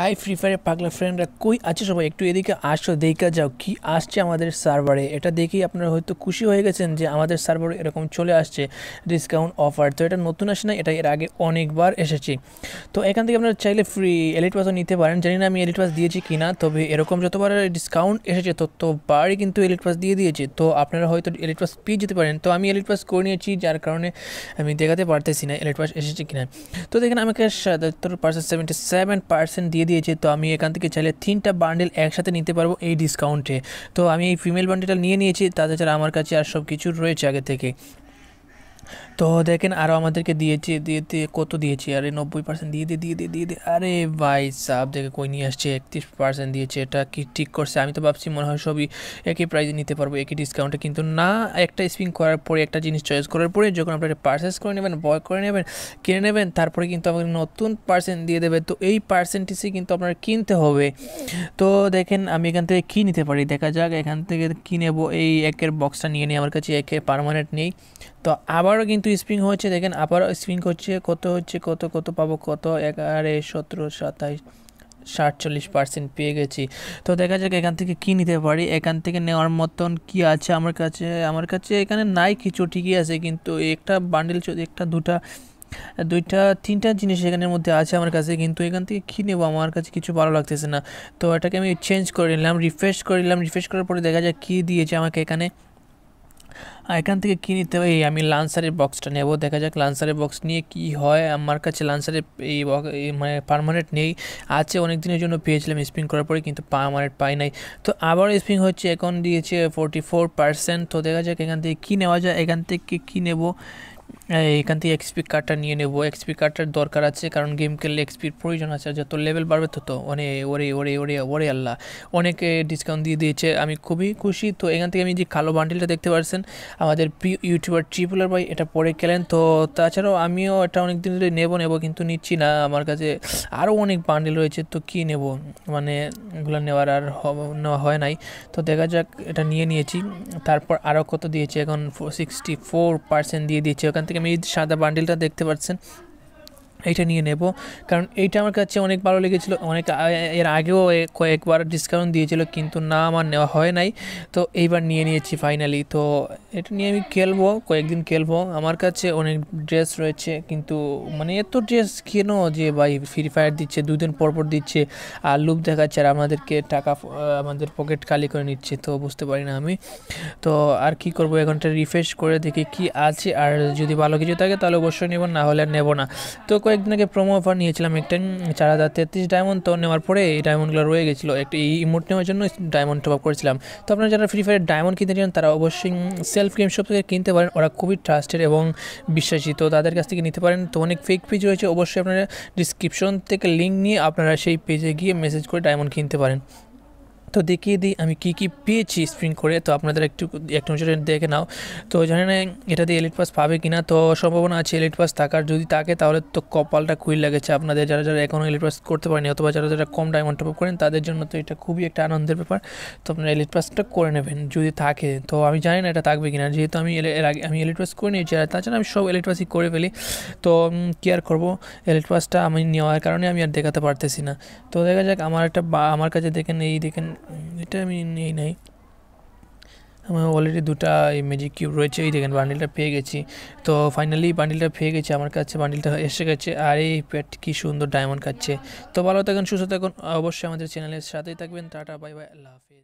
high free ফায়ারের পাগলা ফ্রেন্ডরা কই আছে সবাই একটু এদিকে আসো দেখা যাও কি আসছে আমাদের সার্ভারে এটা দেখেই আপনারা হয়তো খুশি হয়ে গেছেন যে আমাদের সার্ভারে এরকম চলে আসছে ডিসকাউন্ট অফার তো এটা নতুন আসে না এটা এর আগে অনেকবার এসেছে তো এখান থেকে আপনারা চাইলে ফ্রি এলিট পাসও নিতে পারেন জানি না আমি এলিট পাস দিয়েছি কি না তবে এরকম যতবার ডিসকাউন্ট এসেছে ততবারই কিন্তু এলিট পাস দিয়ে দিয়েছে তো আপনারা হয়তো এলিট পাস পেয়ে যেতে পারেন তো আমি এলিট পাস করে নিয়েছি যার কারণে আমি দেখাতে পারতেছি না এলিট পাস এসেছে না তো দেখেন আমাকে সাতাত্তর পার্সেন্ট সেভেন্টি সেভেন পার্সেন্ট দিয়ে দিয়েছে তো আমি এখান থেকে চাইলে তিনটা বান্ডেল একসাথে নিতে পারবো এই ডিসকাউন্টে তো আমি এই ফিমেল বান্ডেলটা নিয়ে নিয়েছি তাছাড়া আমার কাছে আর সব কিছু রয়েছে আগে থেকে তো দেখেন আরও আমাদেরকে দিয়েছে দিয়ে কত দিয়েছে আরে নব্বই পার্সেন্ট দিয়ে দিয়ে দিয়ে দিয়ে দিয়ে আরে ভাই সাব দেখে কই নিয়ে আসছে একত্রিশ পার্সেন্ট দিয়েছে এটা কি ঠিক করছে আমি তো ভাবছি মনে হয় সবই একই প্রাইজে নিতে পারবো একই ডিসকাউন্টে কিন্তু না একটা স্পিন করার পরে একটা জিনিস চয়েস করার পরে যখন আপনারা পার্সেস করে নেবেন বয় করে নেবেন কিনে নেবেন তারপরে কিন্তু আমাকে নতুন পার্সেন্ট দিয়ে দেবে তো এই পার্সেন্টেজই কিন্তু আপনার কিনতে হবে তো দেখেন আমি এখান থেকে কী নিতে পারি দেখা যাক এখান থেকে কী নেবো এই একের বক্সটা নিয়ে নিই আমার কাছে একে পারমানেন্ট নেই তো আবারও কিন্তু স্প্রিং হচ্ছে দেখেন আবারও স্প্রিং হচ্ছে কত হচ্ছে কত কত পাবো কত এগারো সতেরো সাতাইশ সাতচল্লিশ পার্সেন্ট পেয়ে গেছি তো দেখা যাক এখান থেকে কী নিতে পারি এখান থেকে নেওয়ার মতন কি আছে আমার কাছে আমার কাছে এখানে নাই কিছু ঠিকই আছে কিন্তু একটা বান্ডেল একটা দুটা দুইটা তিনটা জিনিস এখানের মধ্যে আছে আমার কাছে কিন্তু এখান থেকে কী নেবো আমার কাছে কিছু ভালো লাগতেছে না তো এটাকে আমি চেঞ্জ করে নিলাম রিফ্রেশ করে নিলাম রিফ্রেশ করার পরে দেখা যাক কী দিয়েছে আমাকে এখানে এখান থেকে কী নিতে হবে আমি লান্সারের বক্সটা নেব দেখা যাক লান্সারের বক্স নিয়ে কি হয় আমার কাছে লান্সারের এই মানে পারমানেন্ট নেই আছে অনেক দিনের জন্য পেয়েছিলাম স্পিন করার পরে কিন্তু পারমানেন্ট পাই নাই তো আবার স্পিন হচ্ছে এখন দিয়েছে ফোরটি ফোর পার্সেন্ট তো দেখা যাক এখান থেকে কী নেওয়া যায় এখান থেকে কী নেব এখান থেকে এক্সপি কার্ডটা নিয়ে নেবো এক্সপি কার্ডটার দরকার আছে কারণ গেম খেললে এক্সপির প্রয়োজন আছে যত লেভেল বাড়বে তত অনে ওরে ওরে ওরে ওরে আল্লাহ অনেকে ডিসকাউন্ট দিয়ে দিয়েছে আমি খুবই খুশি তো এখান থেকে আমি যে কালো বান্ডিলটা দেখতে পাচ্ছেন আমাদের প্রিয় ইউটিউবার ট্রিপুলার ভাই এটা পরে খেলেন তো তাছাড়াও আমিও এটা অনেক দিন ধরে নেবো নেবো কিন্তু নিচ্ছি না আমার কাছে আরও অনেক বান্ডিল রয়েছে তো কী নেব মানে এগুলো নেওয়ার আর নেওয়া হয় নাই তো দেখা যাক এটা নিয়ে নিয়েছি তারপর আরও কত দিয়েছে এখন সিক্সটি ফোর পার্সেন্ট দিয়ে দিয়েছে ওখান থেকে কামিজ সাদা বান্ডিলটা দেখতে পাচ্ছেন এইটা নিয়ে নেব কারণ এইটা আমার কাছে অনেক ভালো লেগেছিল অনেক এর আগেও কয়েকবার ডিসকাউন্ট দিয়েছিল কিন্তু না আমার নেওয়া হয় নাই তো এইবার নিয়ে নিয়েছি ফাইনালি তো এটা নিয়ে আমি খেলবো কয়েকদিন খেলবো আমার কাছে অনেক ড্রেস রয়েছে কিন্তু মানে এত ড্রেস কেন যে ভাই ফ্রি ফায়ার দিচ্ছে দুদিন পরপর দিচ্ছে আর লুপ দেখাচ্ছে আর আমাদেরকে টাকা আমাদের পকেট খালি করে নিচ্ছে তো বুঝতে পারি না আমি তো আর কি করব এখনটা রিফ্রেশ করে দেখি কি আছে আর যদি ভালো কিছু থাকে তাহলে অবশ্যই নেব না হলে আর নেব না তো কয়েকদিন আগে প্রোমো অফার নিয়েছিলাম একটা চার হাজার তেত্রিশ ডায়মন্ড তো নেওয়ার পরে এই ডায়মন্ডগুলো রয়ে গেছিলো একটি এই ইমোট নেওয়ার জন্য ডায়মন্ড টপ আপ করেছিলাম তো আপনারা যারা ফ্রি ফায়ার ডায়মন্ড কিনতে চান তারা অবশ্যই সেলফ গেম শপ থেকে কিনতে পারেন ওরা খুবই ট্রাস্টেড এবং বিশ্বাসী তো তাদের কাছ থেকে নিতে পারেন তো অনেক ফেক পেজ রয়েছে অবশ্যই আপনারা ডিসক্রিপশন থেকে লিঙ্ক নিয়ে আপনারা সেই পেজে গিয়ে মেসেজ করে ডায়মন্ড কিনতে পারেন তো দেখিয়ে দিই আমি কি কি পেয়েছি স্প্রিং করে তো আপনাদের একটু এক নজরে দেখে নাও তো জানি না এটা দিয়ে এলিট পাস পাবে কিনা তো সম্ভাবনা আছে এলিট পাস থাকার যদি থাকে তাহলে তো কপালটা খুবই লাগেছে আপনাদের যারা যারা এখনও এলিট পাস করতে পারেনি অথবা যারা যারা কম ডায়মন্ড টপ করেন তাদের জন্য তো এটা খুবই একটা আনন্দের ব্যাপার তো আপনারা এলিট পাসটা করে নেবেন যদি থাকে তো আমি জানি না এটা থাকবে কিনা যেহেতু আমি এর আগে আমি এলিট পাস করে নিয়েছি আর তাছাড়া আমি সব এলিট পাসই করে ফেলি তো কি আর করবো এলিট পাসটা আমি নেওয়ার কারণে আমি আর দেখাতে পারতেছি না তো দেখা যাক আমার একটা বা আমার কাছে দেখেন এই দেখেন এটা আমি নিই নাই আমার অলরেডি দুটা এই ম্যাজিক কিউব রয়েছে এই দেখেন বান্ডিলটা পেয়ে গেছি তো ফাইনালি বান্ডিলটা পেয়ে গেছি আমার কাছে বান্ডিলটা এসে গেছে আর এই প্যাট কী সুন্দর ডায়মন্ড খাচ্ছে তো ভালো থাকুন সুস্থ থাকুন অবশ্যই আমাদের চ্যানেলের সাথেই থাকবেন টাটা বাই বাই আল্লাহ হাফিজ